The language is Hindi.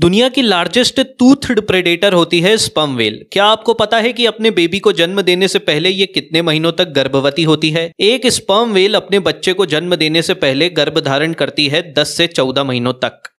दुनिया की लार्जेस्ट टूथड प्रेडेटर होती है स्पम वेल क्या आपको पता है कि अपने बेबी को जन्म देने से पहले ये कितने महीनों तक गर्भवती होती है एक स्पम वेल अपने बच्चे को जन्म देने से पहले गर्भ धारण करती है 10 से 14 महीनों तक